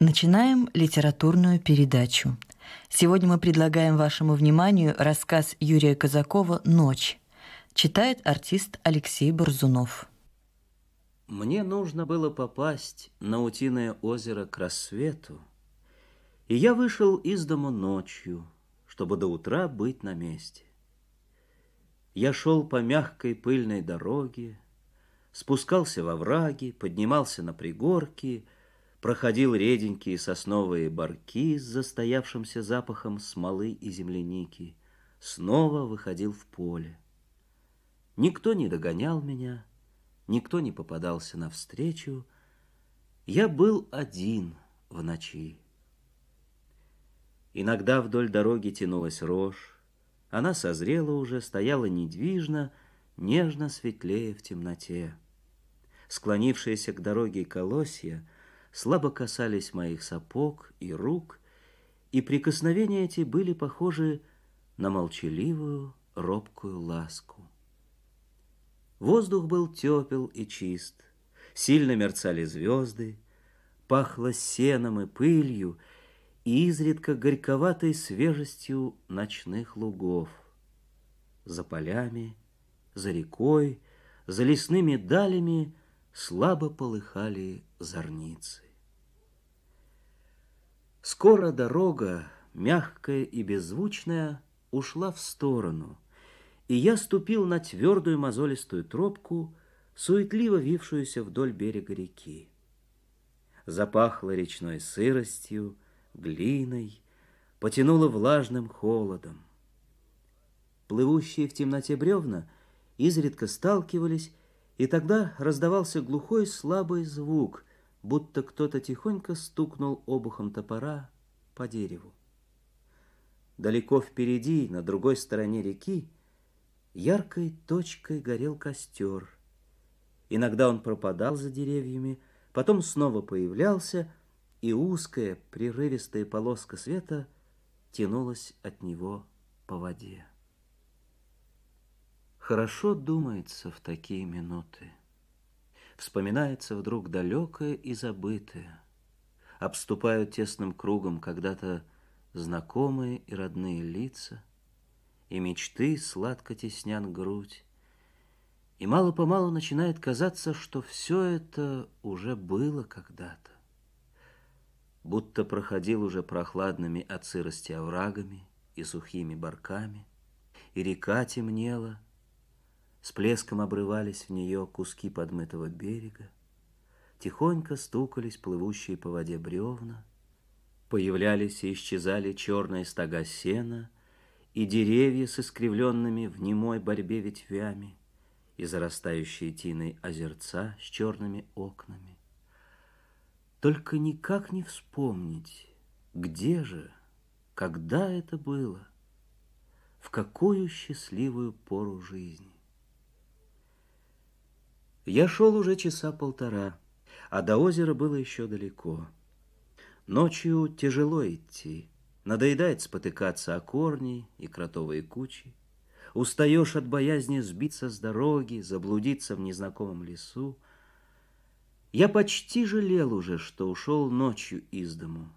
Начинаем литературную передачу. Сегодня мы предлагаем вашему вниманию рассказ Юрия Казакова «Ночь». Читает артист Алексей Борзунов. Мне нужно было попасть на Утиное озеро к рассвету, и я вышел из дома ночью, чтобы до утра быть на месте. Я шел по мягкой пыльной дороге, спускался во враги, поднимался на пригорки — проходил реденькие сосновые барки с застоявшимся запахом смолы и земляники, снова выходил в поле. Никто не догонял меня, никто не попадался навстречу. Я был один в ночи. Иногда вдоль дороги тянулась рожь. Она созрела уже, стояла недвижно, нежно светлее в темноте. Склонившиеся к дороге колосья — слабо касались моих сапог и рук, и прикосновения эти были похожи на молчаливую, робкую ласку. Воздух был тепел и чист, сильно мерцали звезды, пахло сеном и пылью, и изредка горьковатой свежестью ночных лугов. За полями, за рекой, за лесными далями слабо полыхали зорницы. Скоро дорога, мягкая и беззвучная, ушла в сторону, и я ступил на твердую мозолистую тропку, суетливо вившуюся вдоль берега реки. Запахло речной сыростью, глиной, потянуло влажным холодом. Плывущие в темноте бревна изредка сталкивались, и тогда раздавался глухой слабый звук, будто кто-то тихонько стукнул обухом топора по дереву. Далеко впереди, на другой стороне реки, яркой точкой горел костер. Иногда он пропадал за деревьями, потом снова появлялся, и узкая прерывистая полоска света тянулась от него по воде. Хорошо думается в такие минуты вспоминается вдруг далекое и забытое. Обступают тесным кругом когда-то знакомые и родные лица, и мечты сладко теснят грудь, и мало-помалу начинает казаться, что все это уже было когда-то. Будто проходил уже прохладными от сырости оврагами и сухими барками, и река темнела — с плеском обрывались в нее куски подмытого берега, тихонько стукались плывущие по воде бревна, появлялись и исчезали черные стога сена и деревья с искривленными в немой борьбе ветвями и зарастающие тиной озерца с черными окнами. Только никак не вспомнить, где же, когда это было, в какую счастливую пору жизни. Я шел уже часа полтора, а до озера было еще далеко. Ночью тяжело идти, надоедает спотыкаться о корни и кротовые кучи. Устаешь от боязни сбиться с дороги, заблудиться в незнакомом лесу. Я почти жалел уже, что ушел ночью из дому,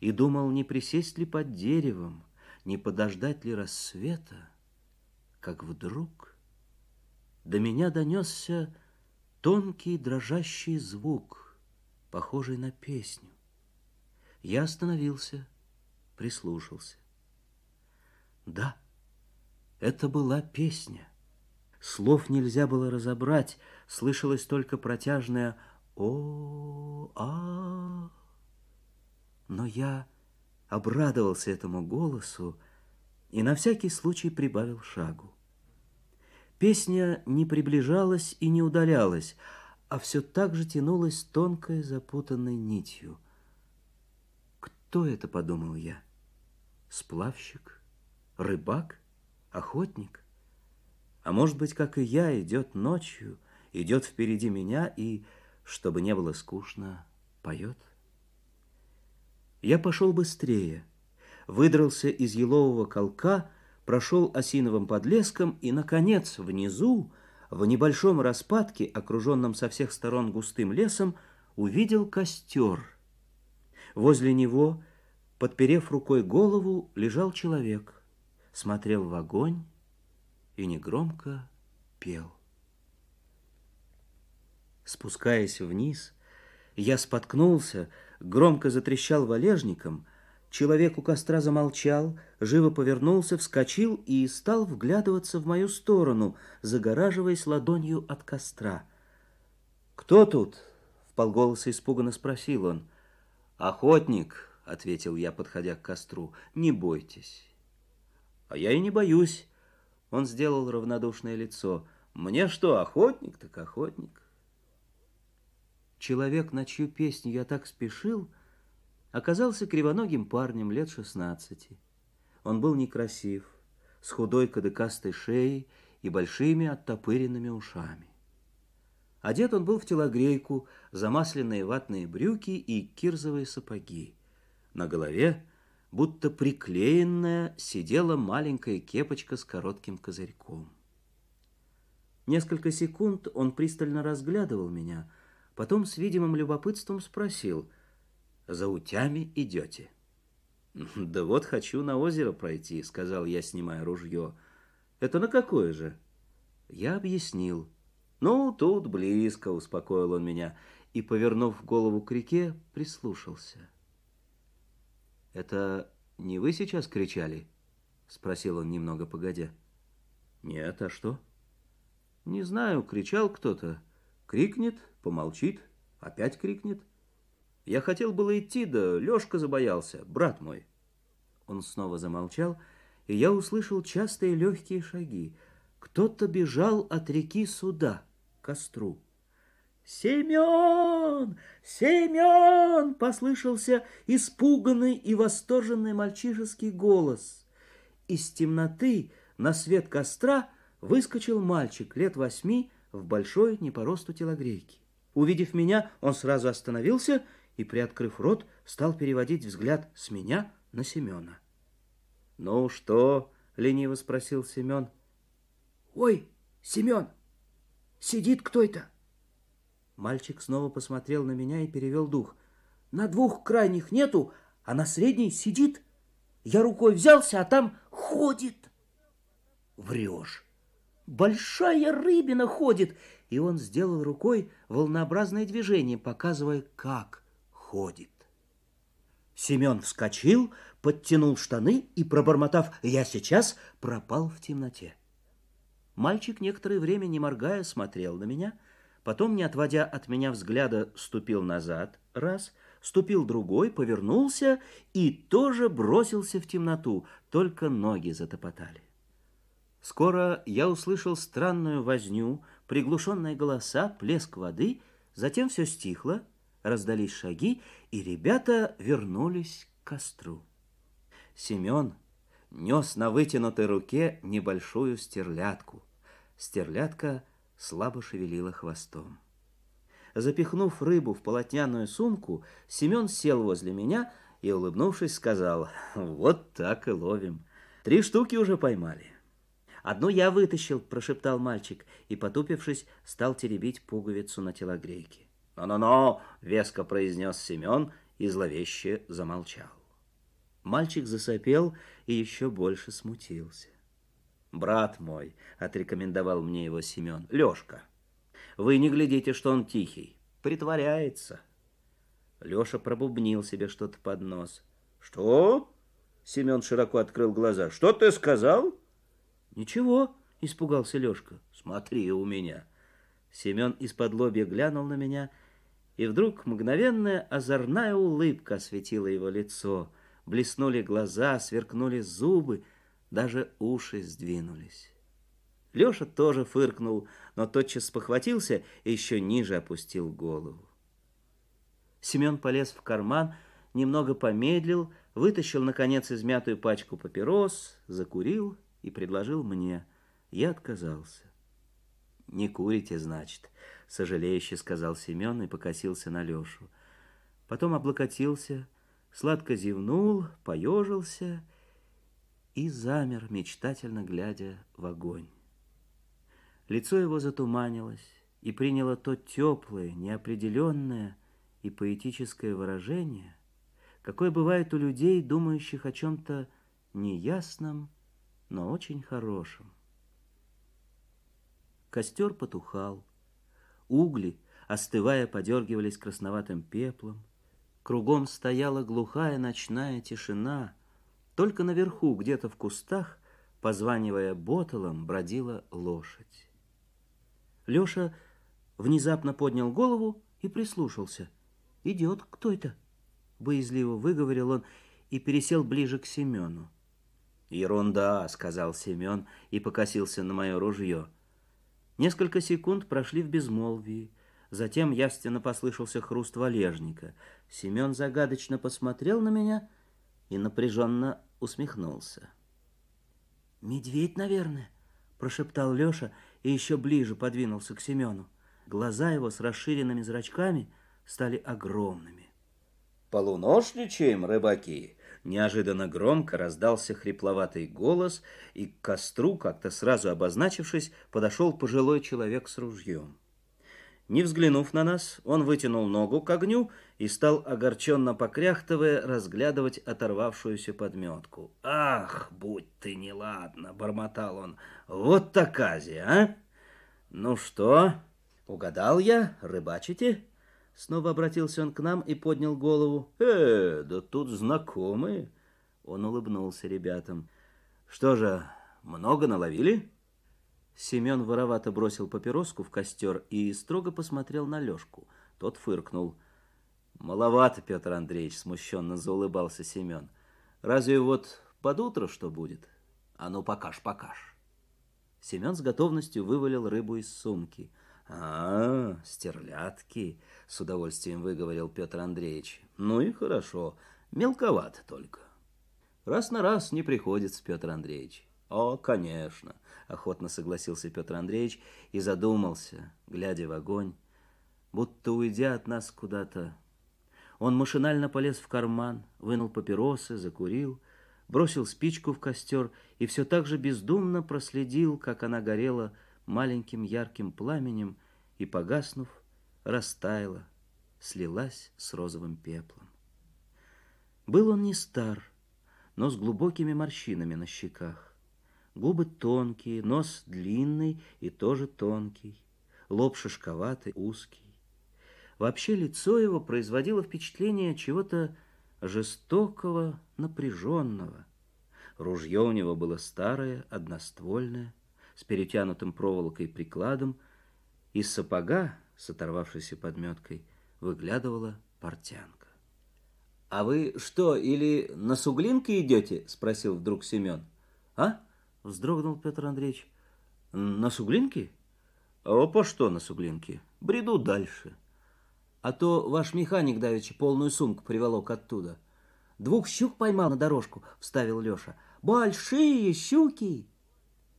и думал, не присесть ли под деревом, не подождать ли рассвета, как вдруг до меня донесся Тонкий дрожащий звук, похожий на песню. Я остановился, прислушался. Да, это была песня. Слов нельзя было разобрать, слышалось только протяжное о а Но я обрадовался этому голосу и на всякий случай прибавил шагу. Песня не приближалась и не удалялась, а все так же тянулась тонкой запутанной нитью. «Кто это?» — подумал я. «Сплавщик? Рыбак? Охотник?» А может быть, как и я, идет ночью, идет впереди меня и, чтобы не было скучно, поет? Я пошел быстрее, выдрался из елового колка прошел осиновым подлеском и, наконец, внизу, в небольшом распадке, окруженном со всех сторон густым лесом, увидел костер. Возле него, подперев рукой голову, лежал человек, смотрел в огонь и негромко пел. Спускаясь вниз, я споткнулся, громко затрещал валежником, Человек у костра замолчал, живо повернулся, вскочил и стал вглядываться в мою сторону, загораживаясь ладонью от костра. «Кто тут?» — В полголоса испуганно спросил он. «Охотник», — ответил я, подходя к костру, — «не бойтесь». «А я и не боюсь». Он сделал равнодушное лицо. «Мне что, охотник так охотник». Человек, на чью песню я так спешил, — оказался кривоногим парнем лет 16. Он был некрасив, с худой кадыкастой шеей и большими оттопыренными ушами. Одет он был в телогрейку, замасленные ватные брюки и кирзовые сапоги. На голове, будто приклеенная, сидела маленькая кепочка с коротким козырьком. Несколько секунд он пристально разглядывал меня, потом с видимым любопытством спросил — за утями идете?» «Да вот хочу на озеро пройти», — сказал я, снимая ружье. «Это на какое же?» Я объяснил. «Ну, тут близко», — успокоил он меня, и, повернув голову к реке, прислушался. «Это не вы сейчас кричали?» — спросил он немного погодя. «Нет, а что?» «Не знаю, кричал кто-то. Крикнет, помолчит, опять крикнет. Я хотел было идти, да Лёшка забоялся, брат мой. Он снова замолчал, и я услышал частые легкие шаги. Кто-то бежал от реки сюда, к костру. Семён, Семён, послышался испуганный и восторженный мальчишеский голос. Из темноты на свет костра выскочил мальчик лет восьми в большой не по росту Увидев меня, он сразу остановился — и, приоткрыв рот, стал переводить взгляд с меня на Семена. «Ну что?» — лениво спросил Семен. «Ой, Семен, сидит кто это?» Мальчик снова посмотрел на меня и перевел дух. «На двух крайних нету, а на средней сидит. Я рукой взялся, а там ходит». «Врешь! Большая рыбина ходит!» И он сделал рукой волнообразное движение, показывая, как ходит. Семен вскочил, подтянул штаны и, пробормотав «я сейчас», пропал в темноте. Мальчик некоторое время, не моргая, смотрел на меня, потом, не отводя от меня взгляда, ступил назад раз, ступил другой, повернулся и тоже бросился в темноту, только ноги затопотали. Скоро я услышал странную возню, приглушенные голоса, плеск воды, затем все стихло — Раздались шаги, и ребята вернулись к костру. Семен нес на вытянутой руке небольшую стерлядку. Стерлядка слабо шевелила хвостом. Запихнув рыбу в полотняную сумку, Семен сел возле меня и, улыбнувшись, сказал, «Вот так и ловим. Три штуки уже поймали». «Одну я вытащил», — прошептал мальчик, и, потупившись, стал теребить пуговицу на телогрейке. «Но-но-но!» — веско произнес Семен и зловеще замолчал. Мальчик засопел и еще больше смутился. «Брат мой», — отрекомендовал мне его Семен, — «Лешка, вы не глядите, что он тихий, притворяется». Леша пробубнил себе что-то под нос. «Что?» — Семен широко открыл глаза. «Что ты сказал?» «Ничего», — испугался Лешка. «Смотри у меня». Семен из-под лобья глянул на меня, и вдруг мгновенная озорная улыбка осветила его лицо. Блеснули глаза, сверкнули зубы, даже уши сдвинулись. Леша тоже фыркнул, но тотчас похватился и еще ниже опустил голову. Семен полез в карман, немного помедлил, вытащил, наконец, измятую пачку папирос, закурил и предложил мне. Я отказался. Не курите, значит, сожалеюще сказал Семен и покосился на Лешу. Потом облокотился, сладко зевнул, поежился и замер, мечтательно глядя в огонь. Лицо его затуманилось и приняло то теплое, неопределенное и поэтическое выражение, какое бывает у людей, думающих о чем-то неясном, но очень хорошем. Костер потухал. Угли, остывая, подергивались красноватым пеплом. Кругом стояла глухая ночная тишина. Только наверху, где-то в кустах, позванивая ботолом, бродила лошадь. Леша внезапно поднял голову и прислушался. «Идет, кто это?» — боязливо выговорил он и пересел ближе к Семену. «Ерунда», — сказал Семен и покосился на мое ружье — Несколько секунд прошли в безмолвии. Затем явственно послышался хруст валежника. Семен загадочно посмотрел на меня и напряженно усмехнулся. «Медведь, наверное», — прошептал Леша и еще ближе подвинулся к Семену. Глаза его с расширенными зрачками стали огромными. «Полуношничаем, рыбаки!» неожиданно громко раздался хрипловатый голос, и к костру, как-то сразу обозначившись, подошел пожилой человек с ружьем. Не взглянув на нас, он вытянул ногу к огню и стал, огорченно покряхтывая, разглядывать оторвавшуюся подметку. «Ах, будь ты неладна!» — бормотал он. «Вот такая, а! Ну что, угадал я, рыбачите?» Снова обратился он к нам и поднял голову. «Э, да тут знакомые!» Он улыбнулся ребятам. «Что же, много наловили?» Семен воровато бросил папироску в костер и строго посмотрел на Лешку. Тот фыркнул. «Маловато, Петр Андреевич», — смущенно заулыбался Семен. «Разве вот под утро что будет? А ну, покаж, покаж». Семен с готовностью вывалил рыбу из сумки — а, стерлядки, с удовольствием выговорил Петр Андреевич. Ну и хорошо, мелковато только. Раз на раз не приходится, Петр Андреевич. О, конечно, охотно согласился Петр Андреевич и задумался, глядя в огонь, будто уйдя от нас куда-то. Он машинально полез в карман, вынул папиросы, закурил, бросил спичку в костер и все так же бездумно проследил, как она горела, маленьким ярким пламенем и, погаснув, растаяла, слилась с розовым пеплом. Был он не стар, но с глубокими морщинами на щеках. Губы тонкие, нос длинный и тоже тонкий, лоб шишковатый, узкий. Вообще лицо его производило впечатление чего-то жестокого, напряженного. Ружье у него было старое, одноствольное с перетянутым проволокой прикладом, из сапога с оторвавшейся подметкой выглядывала портянка. «А вы что, или на суглинке идете?» — спросил вдруг Семен. «А?» — вздрогнул Петр Андреевич. «На суглинке?» «А по что на суглинке? Бреду дальше». «А то ваш механик давеча полную сумку приволок оттуда». «Двух щук поймал на дорожку», — вставил Леша. «Большие щуки!»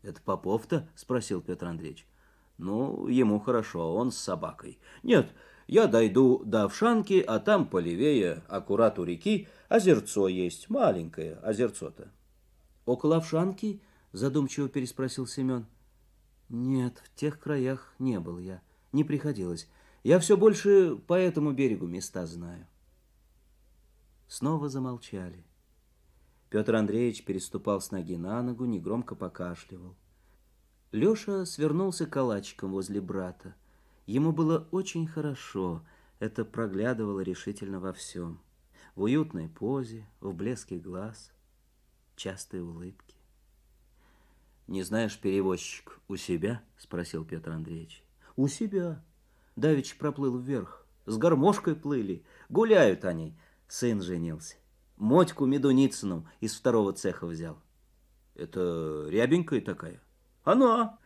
«Это Попов-то?» — спросил Петр Андреевич. «Ну, ему хорошо, он с собакой». «Нет, я дойду до Овшанки, а там полевее, аккурат у реки, озерцо есть, маленькое озерцо-то». «Около Овшанки?» — задумчиво переспросил Семен. «Нет, в тех краях не был я, не приходилось. Я все больше по этому берегу места знаю». Снова замолчали. Петр Андреевич переступал с ноги на ногу, негромко покашливал. Леша свернулся калачиком возле брата. Ему было очень хорошо, это проглядывало решительно во всем. В уютной позе, в блеске глаз, частые улыбки. «Не знаешь, перевозчик, у себя?» — спросил Петр Андреевич. «У себя». Давич проплыл вверх. С гармошкой плыли. Гуляют они. Сын женился. Мотьку Медуницыну из второго цеха взял. Это рябенькая такая? Она!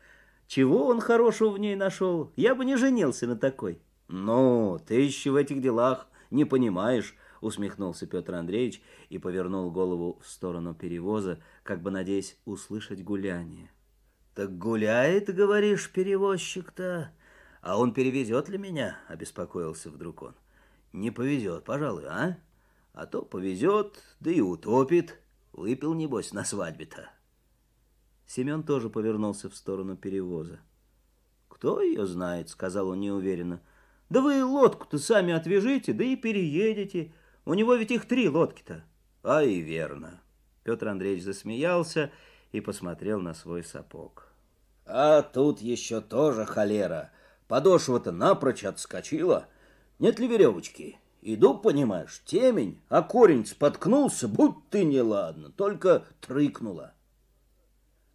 Чего он хорошего в ней нашел? Я бы не женился на такой. Ну, ты еще в этих делах не понимаешь, усмехнулся Петр Андреевич и повернул голову в сторону перевоза, как бы надеясь услышать гуляние. «Так гуляет, говоришь, перевозчик-то? А он перевезет ли меня?» — обеспокоился вдруг он. «Не повезет, пожалуй, а?» А то повезет, да и утопит. Выпил, небось, на свадьбе-то. Семен тоже повернулся в сторону перевоза. «Кто ее знает?» — сказал он неуверенно. «Да вы лодку-то сами отвяжите, да и переедете. У него ведь их три лодки-то». Ай верно». Петр Андреевич засмеялся и посмотрел на свой сапог. «А тут еще тоже холера. Подошва-то напрочь отскочила. Нет ли веревочки?» Иду, понимаешь, темень, а корень споткнулся, будь ты неладно, только трыкнула.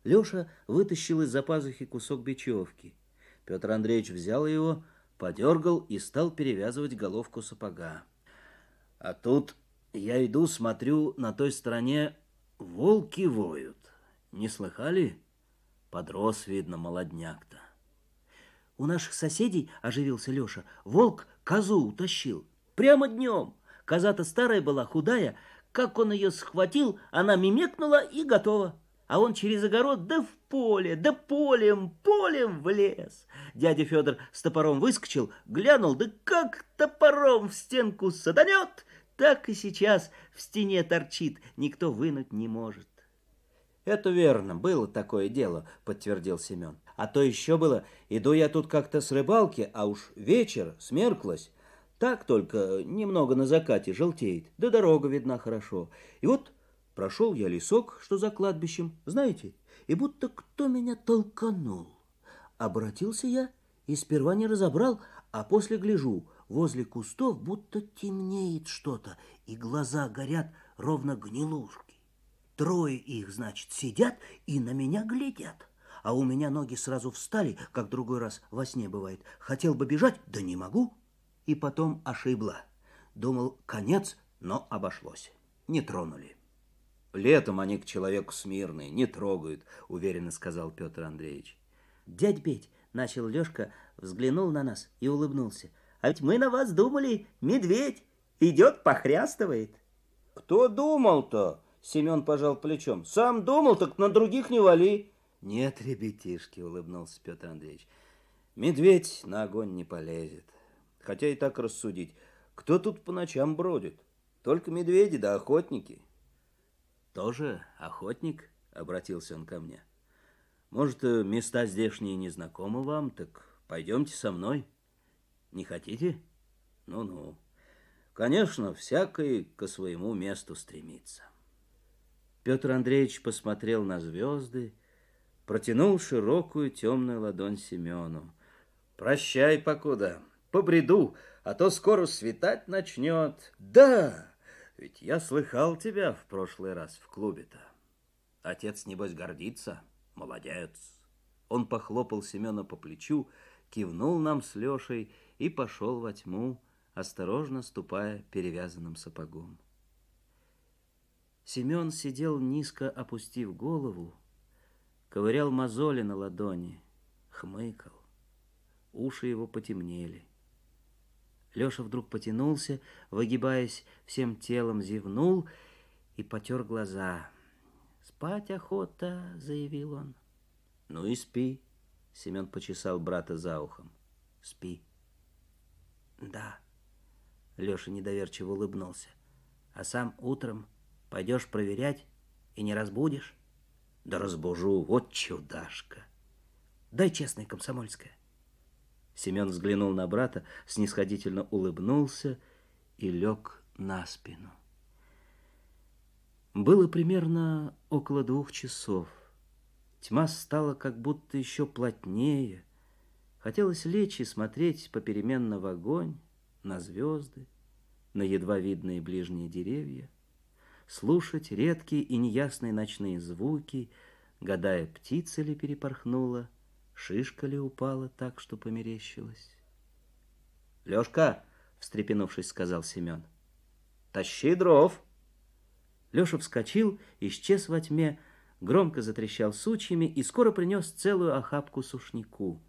Леша вытащил из-за пазухи кусок бечевки. Петр Андреевич взял его, подергал и стал перевязывать головку сапога. А тут я иду, смотрю, на той стороне волки воют. Не слыхали? Подрос, видно, молодняк-то. У наших соседей, оживился Леша, волк козу утащил. Прямо днем. Коза-то старая была, худая. Как он ее схватил, она мимекнула и готова. А он через огород, да в поле, да полем, полем в лес. Дядя Федор с топором выскочил, глянул, да как топором в стенку саданет, так и сейчас в стене торчит, никто вынуть не может. Это верно, было такое дело, подтвердил Семен. А то еще было, иду я тут как-то с рыбалки, а уж вечер, смерклась, так только немного на закате желтеет, да дорога видна хорошо. И вот прошел я лесок, что за кладбищем, знаете, и будто кто меня толканул. Обратился я и сперва не разобрал, а после гляжу, возле кустов будто темнеет что-то, и глаза горят ровно гнилушки. Трое их, значит, сидят и на меня глядят. А у меня ноги сразу встали, как другой раз во сне бывает. Хотел бы бежать, да не могу и потом ошибла. Думал, конец, но обошлось. Не тронули. Летом они к человеку смирные, не трогают, уверенно сказал Петр Андреевич. Дядь Петь, начал Лешка, взглянул на нас и улыбнулся. А ведь мы на вас думали, медведь идет, похрястывает. Кто думал-то? Семен пожал плечом. Сам думал, так на других не вали. Нет, ребятишки, улыбнулся Петр Андреевич. Медведь на огонь не полезет. Хотя и так рассудить. Кто тут по ночам бродит? Только медведи да охотники. Тоже охотник? Обратился он ко мне. Может, э, места здешние не знакомы вам, так пойдемте со мной. Не хотите? Ну-ну. Конечно, всякий ко своему месту стремится. Петр Андреевич посмотрел на звезды, протянул широкую темную ладонь Семену. «Прощай, покуда!» побреду, а то скоро светать начнет. Да, ведь я слыхал тебя в прошлый раз в клубе-то. Отец, небось, гордится. Молодец. Он похлопал Семена по плечу, кивнул нам с Лешей и пошел во тьму, осторожно ступая перевязанным сапогом. Семен сидел низко, опустив голову, ковырял мозоли на ладони, хмыкал. Уши его потемнели. Леша вдруг потянулся, выгибаясь всем телом, зевнул и потер глаза. «Спать охота», — заявил он. «Ну и спи», — Семен почесал брата за ухом. «Спи». «Да», — Леша недоверчиво улыбнулся. «А сам утром пойдешь проверять и не разбудишь?» «Да разбужу, вот чудашка!» «Дай честное комсомольское». Семен взглянул на брата, снисходительно улыбнулся и лег на спину. Было примерно около двух часов. Тьма стала как будто еще плотнее. Хотелось лечь и смотреть попеременно в огонь, на звезды, на едва видные ближние деревья, слушать редкие и неясные ночные звуки, гадая, птица ли перепорхнула — Шишка ли упала так, что померещилась? «Лёшка!» — встрепенувшись, сказал Семён. «Тащи дров!» Лёша вскочил, исчез во тьме, громко затрещал сучьями и скоро принёс целую охапку сушнику.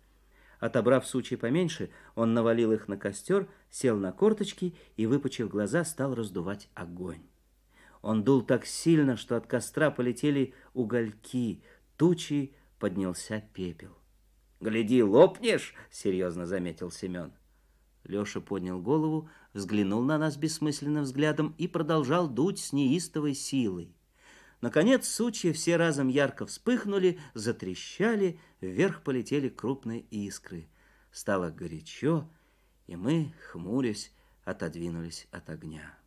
Отобрав сучья поменьше, он навалил их на костер, сел на корточки и, выпучив глаза, стал раздувать огонь. Он дул так сильно, что от костра полетели угольки, тучи поднялся пепел. Гляди, лопнешь, серьезно заметил Семен. Леша поднял голову, взглянул на нас бессмысленным взглядом и продолжал дуть с неистовой силой. Наконец сучья все разом ярко вспыхнули, затрещали, вверх полетели крупные искры. Стало горячо, и мы, хмурясь, отодвинулись от огня.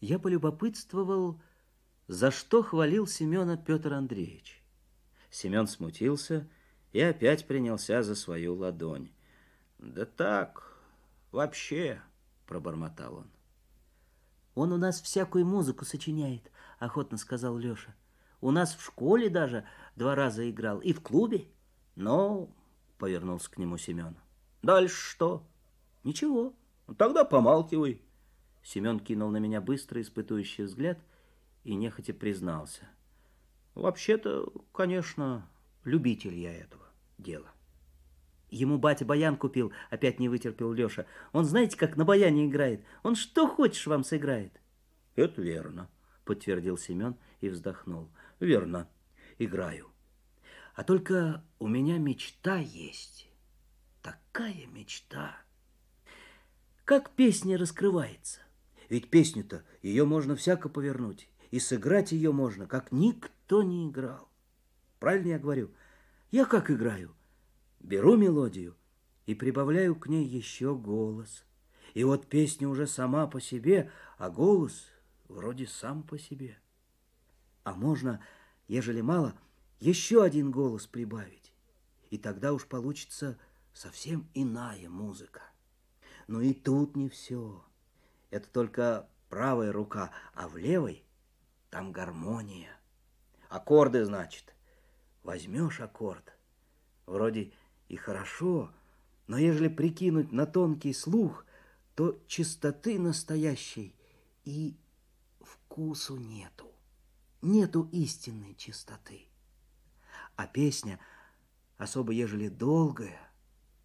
Я полюбопытствовал, за что хвалил Семена Петр Андреевич. Семен смутился и опять принялся за свою ладонь. «Да так, вообще», — пробормотал он. «Он у нас всякую музыку сочиняет», — охотно сказал Леша. «У нас в школе даже два раза играл, и в клубе». Но «Ну», повернулся к нему Семен. «Дальше что?» «Ничего». «Ну, «Тогда помалкивай». Семен кинул на меня быстрый, испытующий взгляд и нехотя признался — Вообще-то, конечно, любитель я этого дела. Ему батя баян купил, опять не вытерпел Леша. Он, знаете, как на баяне играет. Он что хочешь вам сыграет. Это верно, подтвердил Семен и вздохнул. Верно, играю. А только у меня мечта есть. Такая мечта. Как песня раскрывается. Ведь песню-то ее можно всяко повернуть. И сыграть ее можно, как никто никто не играл. Правильно я говорю? Я как играю? Беру мелодию и прибавляю к ней еще голос. И вот песня уже сама по себе, а голос вроде сам по себе. А можно, ежели мало, еще один голос прибавить. И тогда уж получится совсем иная музыка. Но и тут не все. Это только правая рука, а в левой там гармония. Аккорды, значит. Возьмешь аккорд, вроде и хорошо, но ежели прикинуть на тонкий слух, то чистоты настоящей и вкусу нету. Нету истинной чистоты. А песня, особо ежели долгая,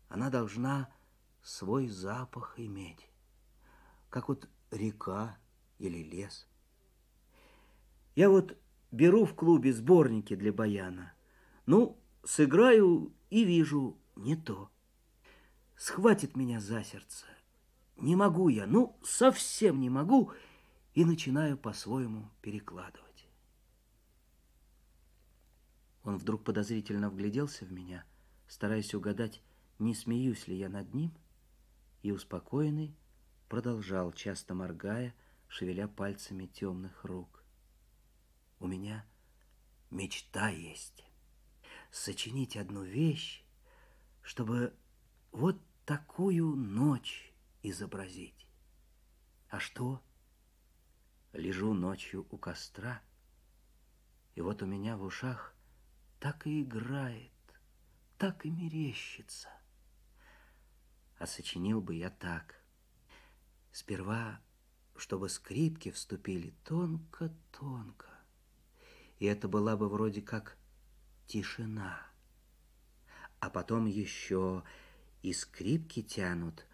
она должна свой запах иметь, как вот река или лес. Я вот Беру в клубе сборники для баяна. Ну, сыграю и вижу не то. Схватит меня за сердце. Не могу я, ну, совсем не могу, и начинаю по-своему перекладывать. Он вдруг подозрительно вгляделся в меня, стараясь угадать, не смеюсь ли я над ним, и, успокоенный, продолжал, часто моргая, шевеля пальцами темных рук у меня мечта есть. Сочинить одну вещь, чтобы вот такую ночь изобразить. А что? Лежу ночью у костра, и вот у меня в ушах так и играет, так и мерещится. А сочинил бы я так. Сперва, чтобы скрипки вступили тонко-тонко, и это была бы вроде как тишина. А потом еще и скрипки тянут,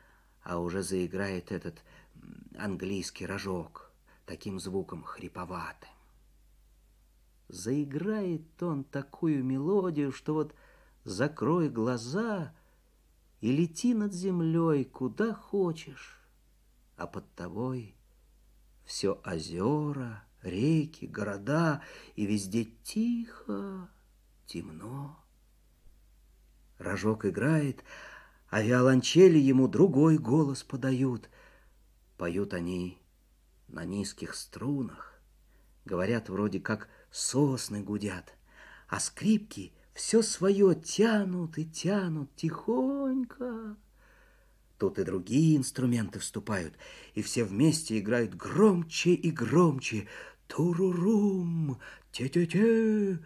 а уже заиграет этот английский рожок таким звуком хриповатым. Заиграет он такую мелодию, что вот закрой глаза и лети над землей куда хочешь, а под тобой все озера — реки, города, и везде тихо, темно. Рожок играет, а виолончели ему другой голос подают. Поют они на низких струнах, говорят вроде как сосны гудят, а скрипки все свое тянут и тянут тихонько. Тут и другие инструменты вступают, и все вместе играют громче и громче, Турурум, те-те-те.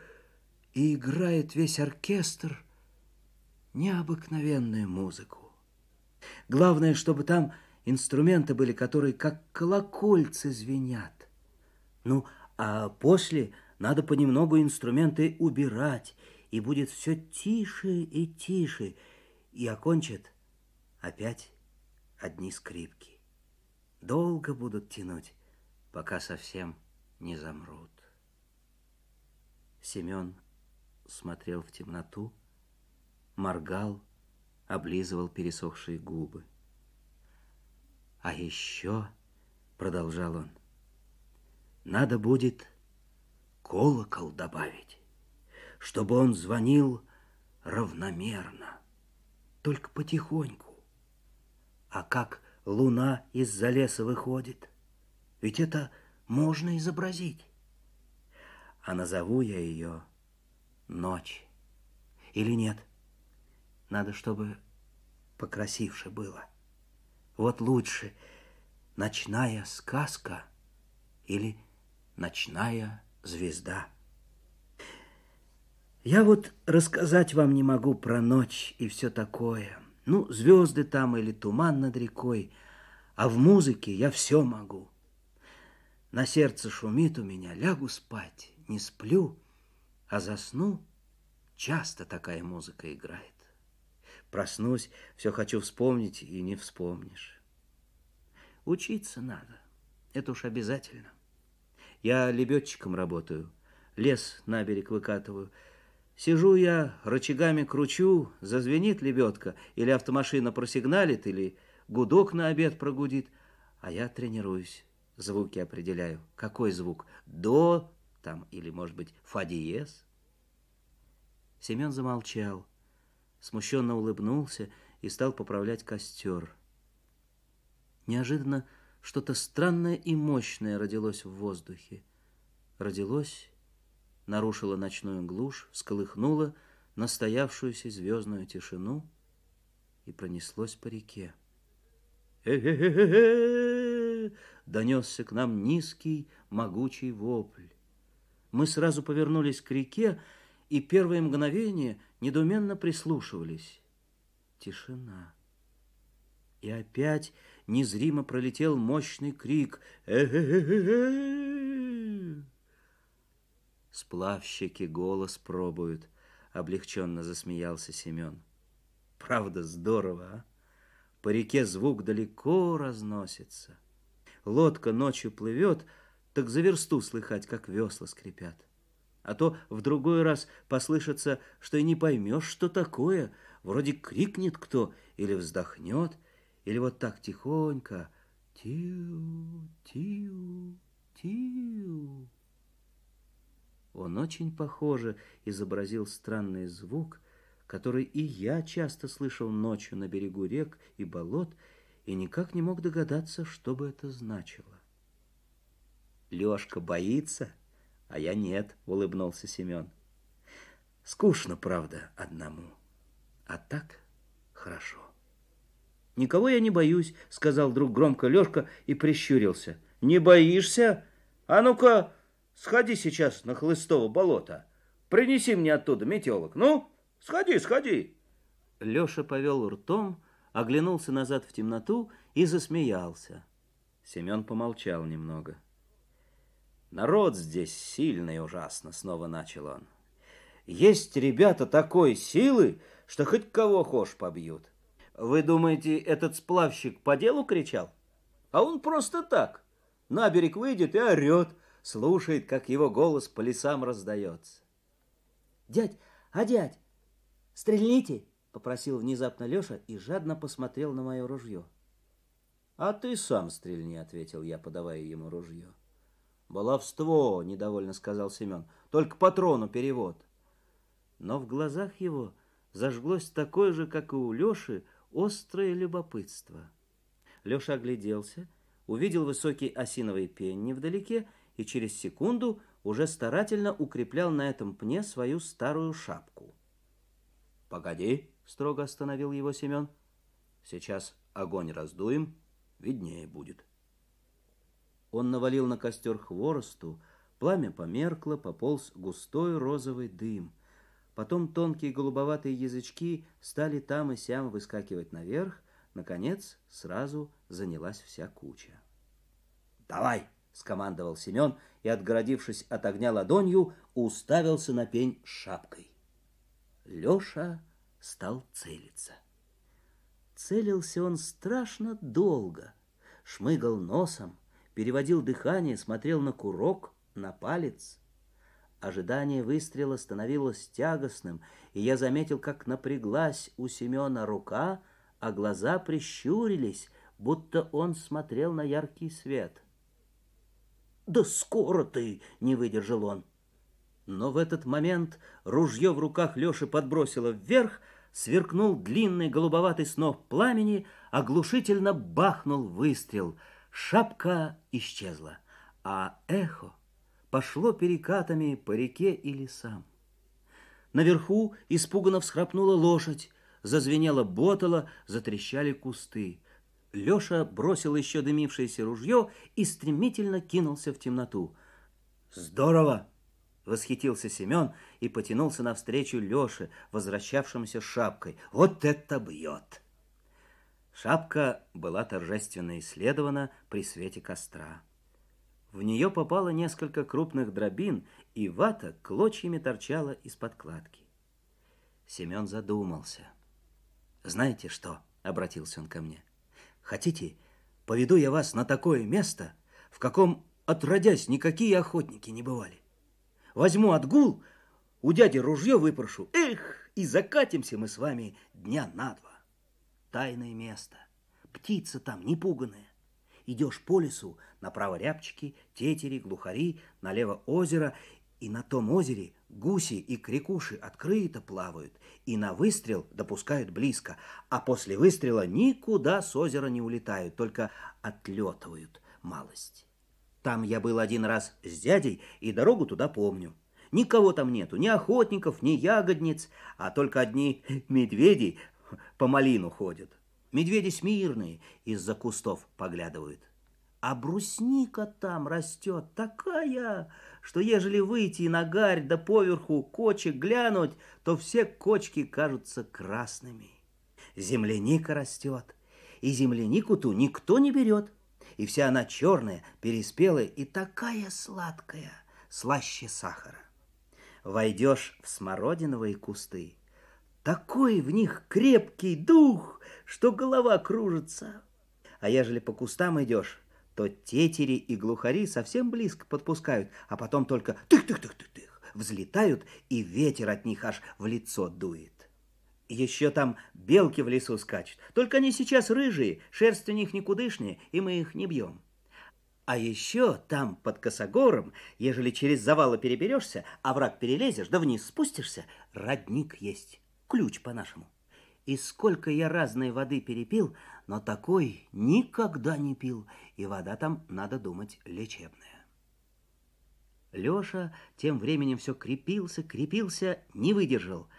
И играет весь оркестр необыкновенную музыку. Главное, чтобы там инструменты были, которые как колокольцы звенят. Ну, а после надо понемногу инструменты убирать, и будет все тише и тише, и окончат опять одни скрипки. Долго будут тянуть, пока совсем не замрут. Семен смотрел в темноту, моргал, облизывал пересохшие губы. А еще, продолжал он, надо будет колокол добавить, чтобы он звонил равномерно, только потихоньку. А как луна из-за леса выходит, ведь это можно изобразить. А назову я ее ночь. Или нет? Надо, чтобы покрасивше было. Вот лучше ночная сказка или ночная звезда. Я вот рассказать вам не могу про ночь и все такое. Ну, звезды там или туман над рекой, а в музыке я все могу — на сердце шумит у меня, лягу спать, не сплю, а засну, часто такая музыка играет. Проснусь, все хочу вспомнить, и не вспомнишь. Учиться надо, это уж обязательно. Я лебедчиком работаю, лес на берег выкатываю. Сижу я, рычагами кручу, зазвенит лебедка, или автомашина просигналит, или гудок на обед прогудит, а я тренируюсь звуки определяю. Какой звук? До там или, может быть, фа диез? Семен замолчал, смущенно улыбнулся и стал поправлять костер. Неожиданно что-то странное и мощное родилось в воздухе. Родилось, нарушило ночную глушь, всколыхнуло настоявшуюся звездную тишину и пронеслось по реке. «Э-э-э-э-э!» донесся к нам низкий, могучий вопль. Мы сразу повернулись к реке, и первое мгновение недоуменно прислушивались. Тишина. И опять незримо пролетел мощный крик э -э -э Сплавщики голос пробуют, облегченно засмеялся Семен. Правда, здорово, а? По реке звук далеко разносится лодка ночью плывет, так за версту слыхать, как весла скрипят. А то в другой раз послышится, что и не поймешь, что такое, вроде крикнет кто или вздохнет, или вот так тихонько «Тиу, тиу, тиу». Он очень похоже изобразил странный звук, который и я часто слышал ночью на берегу рек и болот, и никак не мог догадаться, что бы это значило. «Лёшка боится, а я нет», — улыбнулся Семён. «Скучно, правда, одному, а так хорошо». «Никого я не боюсь», — сказал друг громко Лёшка и прищурился. «Не боишься? А ну-ка, сходи сейчас на Хлыстово болото. Принеси мне оттуда метелок. Ну, сходи, сходи». Лёша повел ртом, — оглянулся назад в темноту и засмеялся. Семен помолчал немного. «Народ здесь сильный ужасно», — снова начал он. «Есть ребята такой силы, что хоть кого хошь побьют. Вы думаете, этот сплавщик по делу кричал? А он просто так. На берег выйдет и орет, слушает, как его голос по лесам раздается. «Дядь, а дядь, стрельните!» — попросил внезапно Леша и жадно посмотрел на мое ружье. «А ты сам стрельни», — ответил я, подавая ему ружье. «Баловство», — недовольно сказал Семен, — «только патрону перевод». Но в глазах его зажглось такое же, как и у Леши, острое любопытство. Леша огляделся, увидел высокий осиновый пень невдалеке и через секунду уже старательно укреплял на этом пне свою старую шапку. «Погоди!» строго остановил его Семен. Сейчас огонь раздуем, виднее будет. Он навалил на костер хворосту, пламя померкло, пополз густой розовый дым. Потом тонкие голубоватые язычки стали там и сям выскакивать наверх, наконец сразу занялась вся куча. «Давай!» — скомандовал Семен и, отгородившись от огня ладонью, уставился на пень шапкой. Леша стал целиться. Целился он страшно долго, шмыгал носом, переводил дыхание, смотрел на курок, на палец. Ожидание выстрела становилось тягостным, и я заметил, как напряглась у Семена рука, а глаза прищурились, будто он смотрел на яркий свет. «Да скоро ты!» — не выдержал он. Но в этот момент ружье в руках Леши подбросило вверх, сверкнул длинный голубоватый сноп пламени, оглушительно бахнул выстрел. Шапка исчезла, а эхо пошло перекатами по реке и лесам. Наверху испуганно всхрапнула лошадь, зазвенела ботала, затрещали кусты. Леша бросил еще дымившееся ружье и стремительно кинулся в темноту. «Здорово!» Восхитился Семен и потянулся навстречу Леше, возвращавшемуся шапкой. «Вот это бьет!» Шапка была торжественно исследована при свете костра. В нее попало несколько крупных дробин, и вата клочьями торчала из подкладки. Семен задумался. «Знаете что?» — обратился он ко мне. «Хотите, поведу я вас на такое место, в каком, отродясь, никакие охотники не бывали? Возьму отгул, у дяди ружье выпрошу. Эх, и закатимся мы с вами дня на два. Тайное место. Птица там не пуганая. Идешь по лесу, направо рябчики, тетери, глухари, налево озеро, и на том озере гуси и крикуши открыто плавают, и на выстрел допускают близко, а после выстрела никуда с озера не улетают, только отлетывают малость. Там я был один раз с дядей и дорогу туда помню. Никого там нету, ни охотников, ни ягодниц, а только одни медведи по малину ходят. Медведи смирные из-за кустов поглядывают. А брусника там растет такая, что ежели выйти на гарь да поверху кочек глянуть, то все кочки кажутся красными. Земляника растет, и землянику ту никто не берет — и вся она черная, переспелая и такая сладкая, слаще сахара. Войдешь в смородиновые кусты, такой в них крепкий дух, что голова кружится. А ежели по кустам идешь, то тетери и глухари совсем близко подпускают, а потом только тых-тых-тых-тых-тых взлетают, и ветер от них аж в лицо дует. Еще там белки в лесу скачут. Только они сейчас рыжие, шерсть у них никудышняя, и мы их не бьем. А еще там, под косогором, ежели через завалы переберешься, а враг перелезешь, да вниз спустишься, родник есть, ключ по-нашему. И сколько я разной воды перепил, но такой никогда не пил, и вода там, надо думать, лечебная. Леша тем временем все крепился, крепился, не выдержал —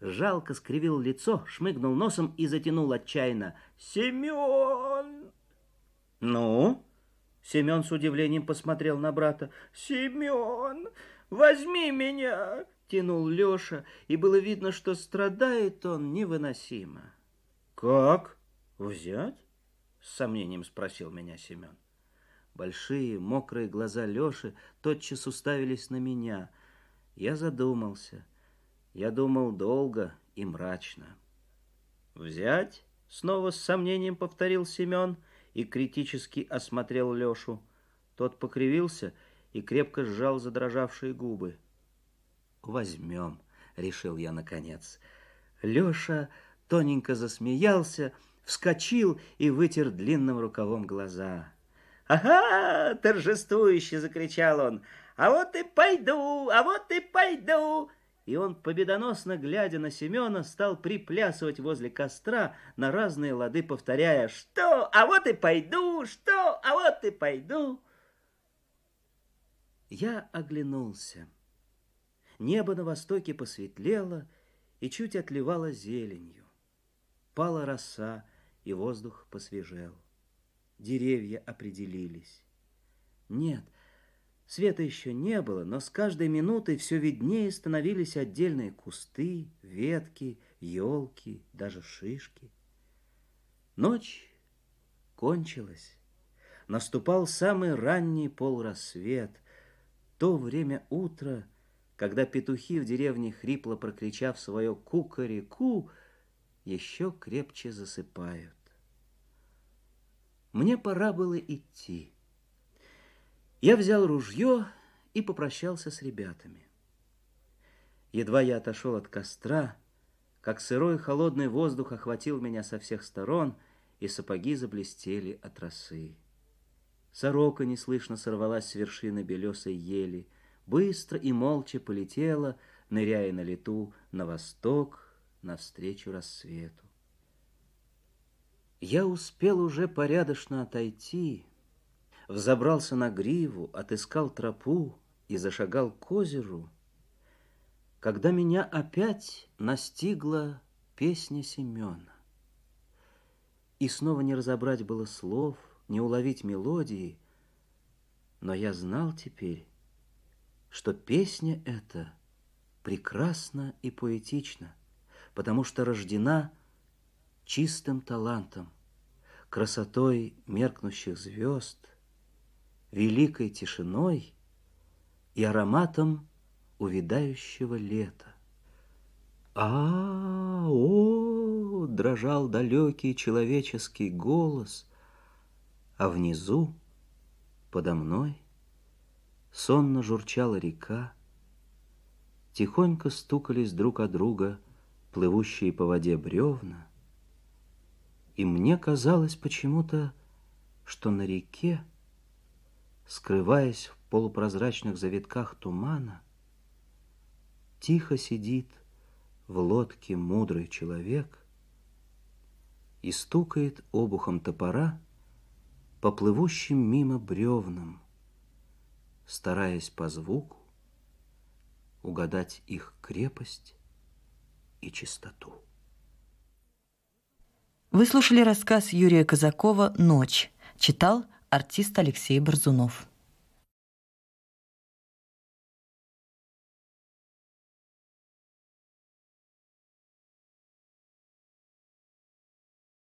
жалко скривил лицо, шмыгнул носом и затянул отчаянно. «Семен!» «Ну?» Семен с удивлением посмотрел на брата. «Семен, возьми меня!» Тянул Леша, и было видно, что страдает он невыносимо. «Как? Взять?» С сомнением спросил меня Семен. Большие мокрые глаза Леши тотчас уставились на меня. Я задумался — я думал долго и мрачно. «Взять?» — снова с сомнением повторил Семен и критически осмотрел Лешу. Тот покривился и крепко сжал задрожавшие губы. «Возьмем», — решил я наконец. Леша тоненько засмеялся, вскочил и вытер длинным рукавом глаза. «Ага!» — торжествующе закричал он. «А вот и пойду! А вот и пойду! и он, победоносно глядя на Семена, стал приплясывать возле костра на разные лады, повторяя «Что? А вот и пойду! Что? А вот и пойду!» Я оглянулся. Небо на востоке посветлело и чуть отливало зеленью. Пала роса, и воздух посвежел. Деревья определились. Нет, Света еще не было, но с каждой минутой все виднее становились отдельные кусты, ветки, елки, даже шишки. Ночь кончилась. Наступал самый ранний полрассвет, то время утра, когда петухи в деревне хрипло прокричав свое ку кукареку, еще крепче засыпают. Мне пора было идти. Я взял ружье и попрощался с ребятами. Едва я отошел от костра, как сырой холодный воздух охватил меня со всех сторон, и сапоги заблестели от росы. Сорока неслышно сорвалась с вершины белесой ели, быстро и молча полетела, ныряя на лету на восток, навстречу рассвету. Я успел уже порядочно отойти, взобрался на гриву, отыскал тропу и зашагал к озеру, когда меня опять настигла песня Семена. И снова не разобрать было слов, не уловить мелодии, но я знал теперь, что песня эта прекрасна и поэтична, потому что рождена чистым талантом, красотой меркнущих звезд — великой тишиной и ароматом увядающего лета. А, о, -о дрожал далекий человеческий голос, а внизу, подо мной, сонно журчала река, тихонько стукались друг от друга плывущие по воде бревна, и мне казалось почему-то, что на реке скрываясь в полупрозрачных завитках тумана, тихо сидит в лодке мудрый человек и стукает обухом топора по плывущим мимо бревнам, стараясь по звуку угадать их крепость и чистоту. Вы слушали рассказ Юрия Казакова «Ночь». Читал – артист Алексей Борзунов.